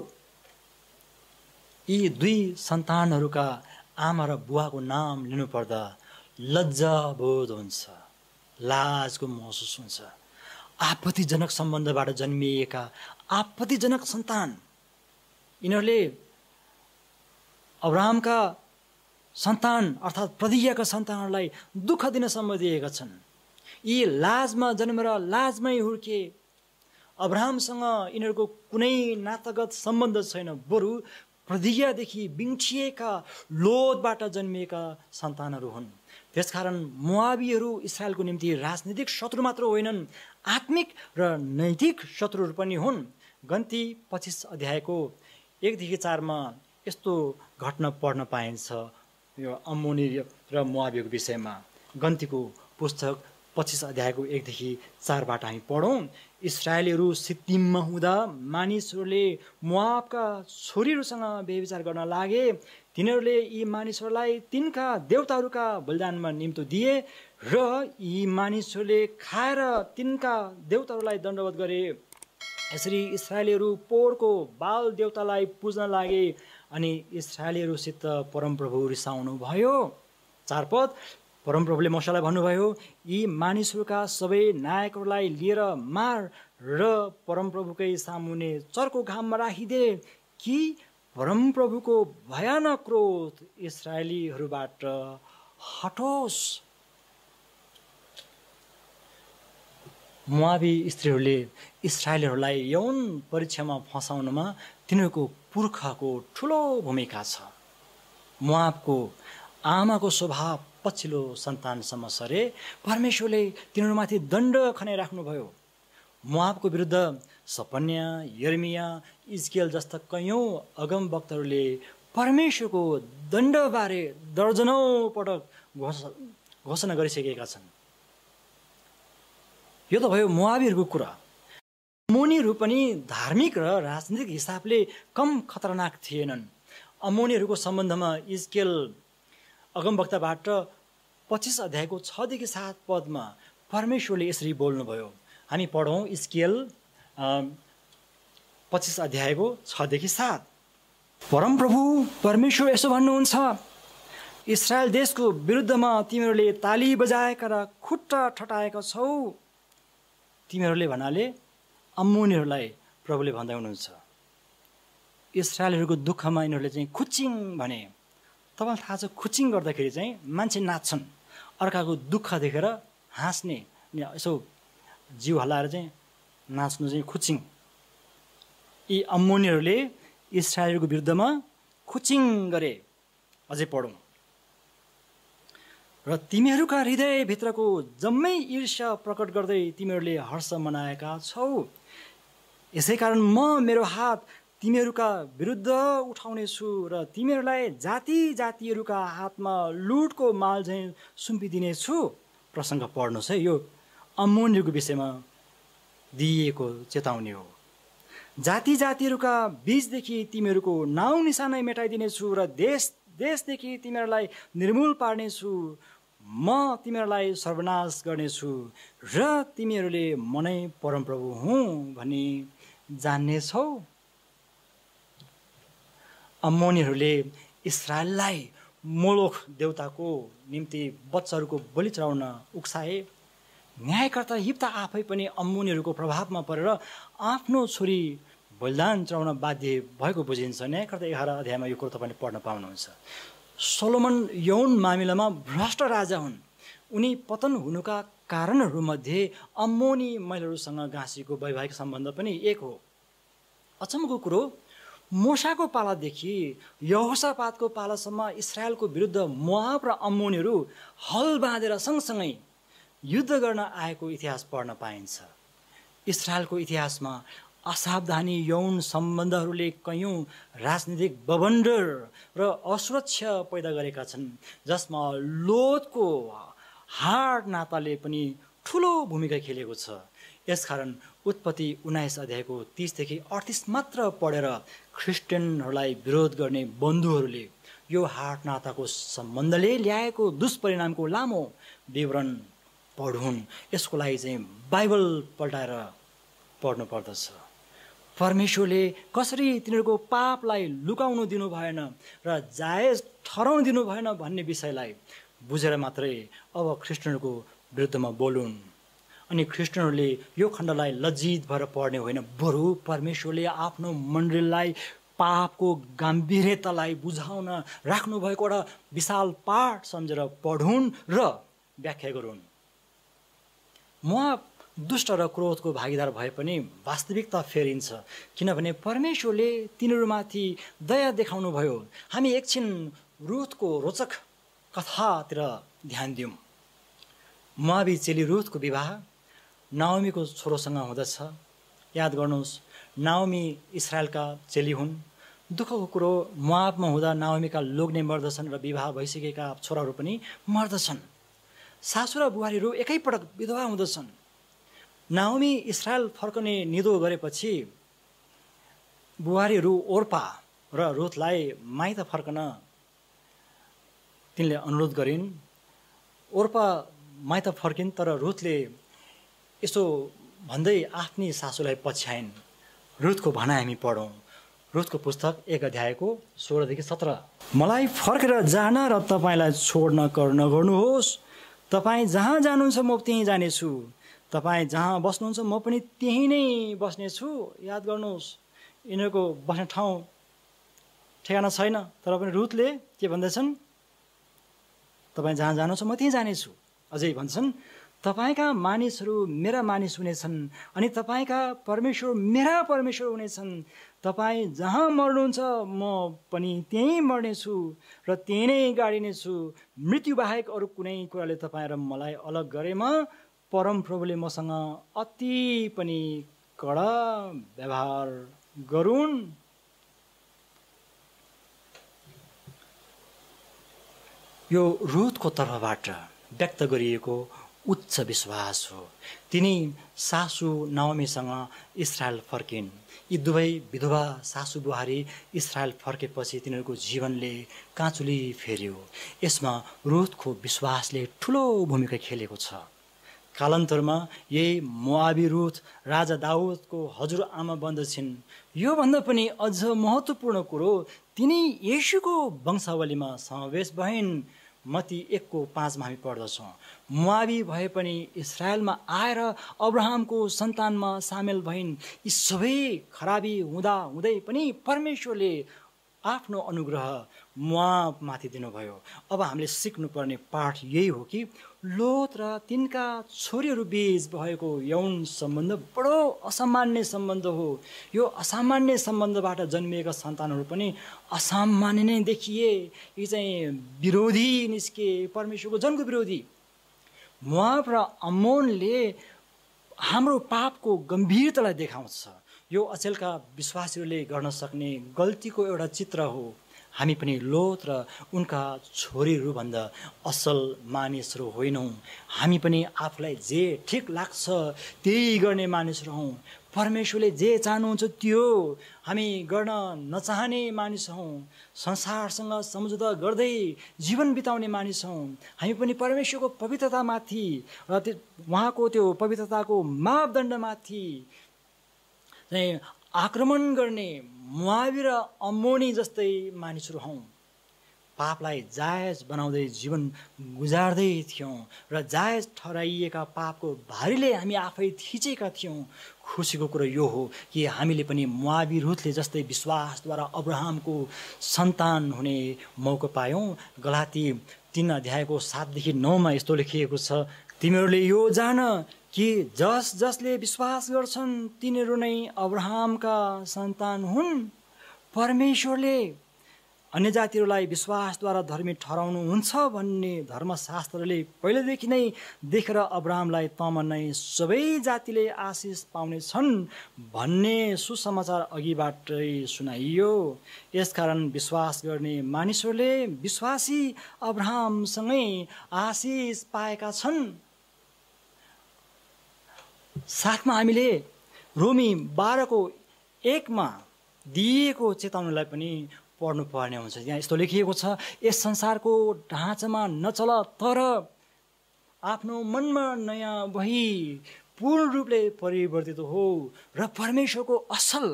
यी दुई सन्तानहरूका आमा र बुवाको नाम लिनुपर्दा लज्जाबोध हुन्छ लाजको महसुस हुन्छ आपत्तिजनक सम्बन्धबाट जन्मिएका आपत्तिजनक सन्तान यिनीहरूले अब्राहमका सन्तान अर्थात् प्रदियाका सन्तानहरूलाई दुःख दिन सम्बन्धिएका छन् यी लाजमा जन्मेर लाजमै हुर्के अब्राहमसँग यिनीहरूको कुनै नातागत सम्बन्ध छैन बरु प्रदियादेखि बिङ्छिएका लोधबाट जन्मिएका सन्तानहरू हुन् त्यसकारण मुआबीहरू इसरायलको निम्ति राजनीतिक शत्रु मात्र होइनन् आत्मिक र नैतिक शत्रुहरू पनि हुन् गन्ती पच्चिस अध्यायको एकदेखि चारमा यस्तो घटना पढ्न पाइन्छ यो अमोनी र मुआबीको विषयमा गन्तीको पुस्तक पच्चिस अध्यायको एकदेखि चारबाट हामी पढौँ इसरायलीहरू सिक्किममा हुँदा मानिसहरूले मुआबका छोरीहरूसँग व्यविचार गर्न लागे तिनीहरूले यी मानिसहरूलाई तिनका देवताहरूका बलिदानमा निम्तो दिए र यी मानिसहरूले खाएर तिनका देवताहरूलाई दण्डवत गरे यसरी इसरायलीहरू पोहोरको बाल देवतालाई पुज्न लागे अनि इसरायलीहरूसित परमप्रभु रिसाउनु भयो चारपद परमप्रभुले मसालाई भन्नुभयो यी मानिसहरूका सबै नायकहरूलाई लिएर मार र परमप्रभुकै सामुने चर्को घाममा राखिदे कि परमप्रभुको भयानक क्रोध इसरायलीहरूबाट हटोस् मुआबी स्त्रीहरूले इसरायलहरूलाई यौन परीक्षामा फँसाउनमा तिनीहरूको पुर्खाको ठुलो भूमिका छ मुआबको आमाको स्वभाव पछिल्लो सन्तानसम्म सरे परमेश्वरले तिनीहरूमाथि दण्ड खनाइराख्नुभयो मुहाबको विरुद्ध सपन्या यर्मिया इजकेल जस्ता कैयौँ अगम भक्तहरूले परमेश्वरको दण्डबारे दर्जनौ पटक घोष घोषणा गरिसकेका छन् यो त भयो मुहाबीहरूको कुरा अमोनीहरू पनि धार्मिक र राजनीतिक हिसाबले कम खतरनाक थिएनन् अमोनीहरूको सम्बन्धमा इजकेल अगमभक्तबाट पच्चिस अध्यायको छदेखि सात पदमा परमेश्वरले यसरी बोल्नुभयो हामी पढौँ स्केल पच्चिस अध्यायको छदेखि सात परमप्रभु परमेश्वर यसो भन्नुहुन्छ इसरायल देशको विरुद्धमा तिमीहरूले ताली बजाएका र खुट्टा ठटाएका छौ तिमीहरूले भन्नाले अम्मुनीहरूलाई प्रभुले भन्दै हुनुहुन्छ इसरायलहरूको दुःखमा यिनीहरूले चाहिँ खुच्चिङ भने तपाईँलाई थाहा छ खुचिङ गर्दाखेरि चाहिँ मान्छे नाच्छन् अर्काको दुःख देखेर हाँस्ने यसो जिउ हल्लाएर चाहिँ नाच्नु चाहिँ खुचिङ यी अम्मुनीहरूले इसरायलको विरुद्धमा खुचिङ गरे अझै पढौँ र तिमीहरूका हृदयभित्रको जम्मै ईर्ष्या प्रकट गर्दै तिमीहरूले हर्ष मनाएका छौ यसै कारण म मेरो हात तिमीहरूका विरुद्ध उठाउनेछु र तिमीहरूलाई जाति जातिहरूका हातमा लुटको माल झैँ सुम्पिदिनेछु प्रसङ्ग पढ्नुहोस् है यो अमूल्यको विषयमा दिइएको चेतावनी हो जाति जातिहरूका बिचदेखि तिमीहरूको नाउँ निशानै मेटाइदिनेछु र देश देशदेखि तिमीहरूलाई निर्मूल पार्नेछु म तिमीहरूलाई सर्वनाश गर्नेछु र तिमीहरूले मनै परमप्रभु हुँ भनी जान्नेछौ अम्मोनीहरूले इसरायललाई मोलोख देउताको निम्ति बच्चाहरूको बलि चढाउन उक्साए न्यायकर्ता हिप्ता आफै पनि अम्मोनीहरूको प्रभावमा परेर आफ्नो छोरी बलिदान चढाउन बाध्य भएको बुझिन्छ न्यायकर्ता एघार अध्यायमा यो कुरो तपाईँले पढ्न पाउनुहुन्छ सोलोमन यौन मामिलामा भ्रष्ट राजा हुन् उनी पतन हुनुका कारणहरूमध्ये अम्मोनी महिलाहरूसँग गाँसीको वैवाहिक सम्बन्ध पनि एक हो अचम्मको कुरो मोसाको पालादेखि यहोसापातको पालासम्म इसरायलको विरुद्ध मोहाब र अम्मुनीहरू हल बाँधेर सँगसँगै युद्ध गर्न आएको इतिहास पढ्न पाइन्छ इसरायलको इतिहासमा असावधानी यौन सम्बन्धहरूले कयौँ राजनीतिक बबन्डर र असुरक्षा पैदा गरेका छन् जसमा लोधको हाड नाताले पनि ठुलो भूमिका खेलेको छ यसकारण उत्पत्ति उन्नाइस अध्यायको तिसदेखि अडतिस मात्र पढेर ख्रिस्टियनहरूलाई विरोध गर्ने बन्धुहरूले यो हाट नाताको सम्बन्धले ल्याएको दुष्परिणामको लामो विवरण पढुन् यसको लागि चाहिँ बाइबल पल्टाएर पढ्नु पर्दछ परमेश्वरले कसरी तिनीहरूको पापलाई लुकाउनु दिनु भएन र जायज ठहराउनु दिनु भएन भन्ने विषयलाई बुझेर मात्रै अब ख्रिस्टियनको विरुद्धमा बोलुन् अनि क्रिस्चियनहरूले यो खण्डलाई लज्जित भएर पढ्ने होइन बरु परमेश्वरले आफ्नो मण्डलीलाई पापको गम्भीरतालाई बुझाउन राख्नुभएको एउटा विशाल पाठ सम्झेर पढुन् र व्याख्या गरून् म दुष्ट र क्रोधको भागीदार भए पनि वास्तविकता फेरिन्छ किनभने परमेश्वरले तिनीहरूमाथि दया देखाउनुभयो हामी एकछिन रुथको रोचक कथातिर ध्यान दिउँ मावि चेली रुथको विवाह नाओमीको छोरोसँग हुँदछ याद गर्नुहोस् नाओमी इसरायलका चेली हुन् दुःखको कुरो मुआबमा हुँदा नाओमीका लोग्ने मर्दछन् र विवाह भइसकेका छोराहरू पनि मर्दछन् सासु र बुहारीहरू एकैपटक विधवा हुँदछन् नाओमी इसरायल फर्कने निदो गरेपछि बुहारीहरू ओर्पा र रुथलाई माइत फर्कन तिनले अनुरोध गरिन् ओर्पा माइत फर्किन् तर रुथले यसो भन्दै आफ्नै सासूलाई पछ्याइन् रुथको भनाइ हामी पढौँ रुथको पुस्तक एक अध्यायको सोह्रदेखि सत्र मलाई फर्केर जान र तपाईँलाई छोड्न कर नगर्नुहोस् तपाईँ जहाँ जानुहुन्छ म त्यहीँ जानेछु तपाईँ जहाँ बस्नुहुन्छ म पनि त्यहीँ नै बस्नेछु याद गर्नुहोस् यिनीहरूको बस्ने ठाउँ ठेगाना छैन तर पनि रुथले के भन्दैछन् तपाईँ जहाँ जानुहुन्छ म त्यहीँ जानेछु अझै भन्छन् तपाईँका मानिसहरू मेरा मानिस हुनेछन् अनि तपाईँका परमेश्वर मेरा परमेश्वर हुनेछन् तपाईँ जहाँ मर्नुहुन्छ म पनि त्यहीँ मर्नेछु र त्यहीँ नै गाडिनेछु मृत्युबाहेक अरू कुनै कुराले तपाईँ र मलाई अलग गरेमा परम प्रभुले मसँग अति पनि कडा व्यवहार गरून् यो रुथको तर्फबाट व्यक्त गरिएको उच्च विश्वास हो तिनी सासु नवमीसँग इसरायल फर्किन् यी दुवै विधवा सासु बुहारी इसरायल फर्केपछि तिनीहरूको जीवनले काँचुली फेर्यो यसमा रुथको विश्वासले ठुलो भूमिका खेलेको छ कालान्तरमा यही मुआबी रुथ राजा दाउदको हजुरआमा बन्दछिन् योभन्दा पनि अझ महत्त्वपूर्ण कुरो तिनी यसुको वंशावलीमा समावेश भइन् मती एकको पाँचमा हामी पढ्दछौँ मुवावी भए पनि इसरायलमा आएर अब्राहमको सन्तानमा सामेल भइन् यी सबै खराबी हुँदा हुँदै पनि परमेश्वरले आफ्नो अनुग्रह मुवामाथि दिनुभयो अब हामीले सिक्नुपर्ने पाठ यही हो कि लोत र तिनका छोरीहरू बिच भएको यौन सम्बन्ध बडो असामान्य सम्बन्ध हो यो असामान्य सम्बन्धबाट जन्मिएका सन्तानहरू पनि असामान्य नै देखिए यी चाहिँ विरोधी निस्के परमेश्वरको जनको विरोधी मुहाब र अमोनले हाम्रो पापको गम्भीरतालाई देखाउँछ यो अचेलका विश्वासीहरूले गर्न सक्ने गल्तीको एउटा चित्र हो हामी पनि लोत र उनका छोरीहरूभन्दा असल मानिसहरू होइनौँ हामी पनि आफूलाई जे ठिक लाग्छ त्यही गर्ने मानिसहरू हौँ परमेश्वरले जे चाहनुहुन्छ त्यो हामी गर्न नचाहने मानिस हौँ संसारसँग सम्झौता गर्दै जीवन बिताउने मानिस हौँ हामी पनि परमेश्वरको पवित्रतामाथि र त्यो उहाँको त्यो पवित्रताको मापदण्डमाथि चाहिँ आक्रमण गर्ने र अम्मोनी जस्तै मानिसहरू हौँ पापलाई जायज बनाउँदै जीवन गुजार्दै थियौँ र जायज ठहराइएका पापको भारीले हामी आफै थिचेका थियौँ खुसीको कुरो यो हो कि हामीले पनि मुआविरुथले जस्तै विश्वासद्वारा अब्राहमको सन्तान हुने मौका पायौँ गलाती तिन अध्यायको सातदेखि नौमा यस्तो लेखिएको छ तिमीहरूले यो जान कि जस जसले विश्वास गर्छन् तिनीहरू नै अब्राहमका सन्तान हुन् परमेश्वरले अन्य जातिहरूलाई विश्वासद्वारा धर्मी हुन्छ भन्ने धर्मशास्त्रले पहिलेदेखि नै देखेर अब्राहमलाई तम नै सबै जातिले आशिष पाउनेछन् भन्ने सुसमाचार अघिबाटै सुनाइयो यसकारण विश्वास गर्ने मानिसहरूले विश्वासी अब्राहमसँगै आशिष पाएका छन् साथमा हामीले रोमी बाह्रको एकमा दिएको चेतावनीलाई पनि पढ्नुपर्ने हुन्छ यहाँ यस्तो लेखिएको छ यस संसारको ढाँचामा नचल तर आफ्नो मनमा नयाँ बही पूर्ण रूपले परिवर्तित हो र परमेश्वरको असल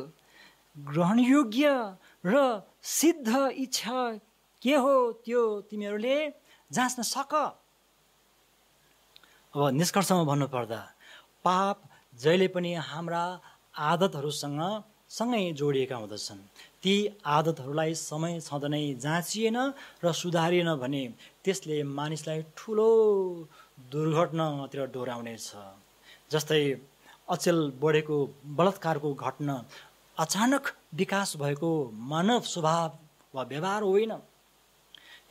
ग्रहणयोग्य र सिद्ध इच्छा के हो त्यो तिमीहरूले जाँच्न सक अब निष्कर्षमा भन्नुपर्दा पाप जहिले पनि हाम्रा आदतहरूसँग सँगै जोडिएका हुँदछन् ती आदतहरूलाई समय छँदा नै जाँचिएन र सुधारिएन भने त्यसले मानिसलाई ठुलो दुर्घटनातिर डोऱ्याउनेछ जस्तै अचेल बढेको बलात्कारको घटना अचानक विकास भएको मानव स्वभाव वा व्यवहार होइन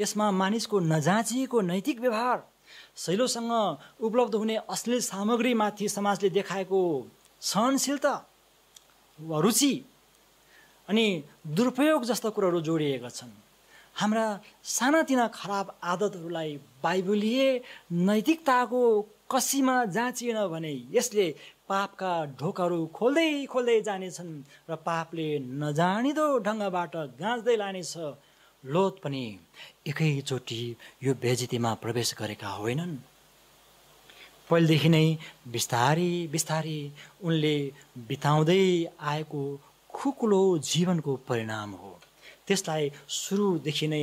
यसमा मानिसको नजाँचिएको नैतिक व्यवहार सैलोसँग उपलब्ध हुने अश्लील सामग्रीमाथि समाजले देखाएको सहनशीलता वा रुचि अनि दुरुपयोग जस्ता कुराहरू जोडिएका छन् हाम्रा सानातिना खराब आदतहरूलाई बाइबलीय नैतिकताको कसीमा जाँचिएन भने यसले पापका ढोकाहरू खोल्दै खोल्दै जानेछन् र पापले नजानिदो ढङ्गबाट गाँच्दै लानेछ लोत पनि एकैचोटि यो बेजितीमा प्रवेश गरेका होइनन् पहिलेदेखि नै बिस्तारी बिस्तारी उनले बिताउँदै आएको खुकुलो जीवनको परिणाम हो त्यसलाई सुरुदेखि नै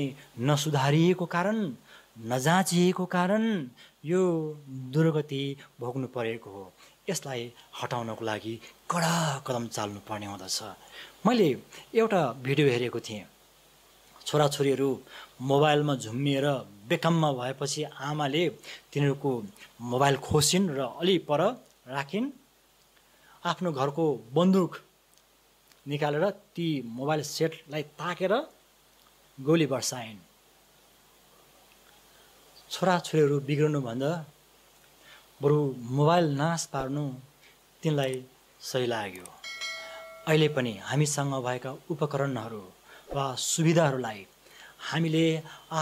नसुधारिएको कारण नजाँचिएको कारण यो दुर्गति भोग्नु परेको हो यसलाई हटाउनको लागि कडा कदम चाल्नुपर्ने हुँदछ मैले एउटा भिडियो हेरेको थिएँ छोराछोरीहरू मोबाइलमा झुम्मिएर बेकममा भएपछि आमाले तिनीहरूको मोबाइल खोसिन् र अलि पर राखिन् आफ्नो घरको बन्दुक निकालेर ती मोबाइल सेटलाई ताकेर गोली बर्साइन् छोराछोरीहरू बिग्रनुभन्दा बरु मोबाइल नाश पार्नु तिनलाई सही लाग्यो अहिले पनि हामीसँग भएका उपकरणहरू वा सुविधाहरूलाई हामीले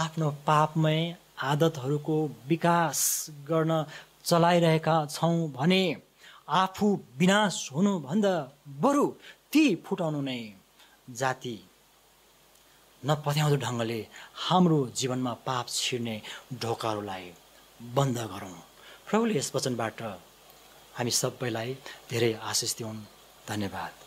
आफ्नो पापमय आदतहरूको विकास गर्न चलाइरहेका छौँ भने आफू विनाश हुनुभन्दा बरु ती फुटाउनु नै जाति नपत्याउँदो ढङ्गले हाम्रो जीवनमा पाप छिर्ने ढोकाहरूलाई बन्द गरौँ प्रभुले यस वचनबाट हामी सबैलाई धेरै आशिष दिउन् धन्यवाद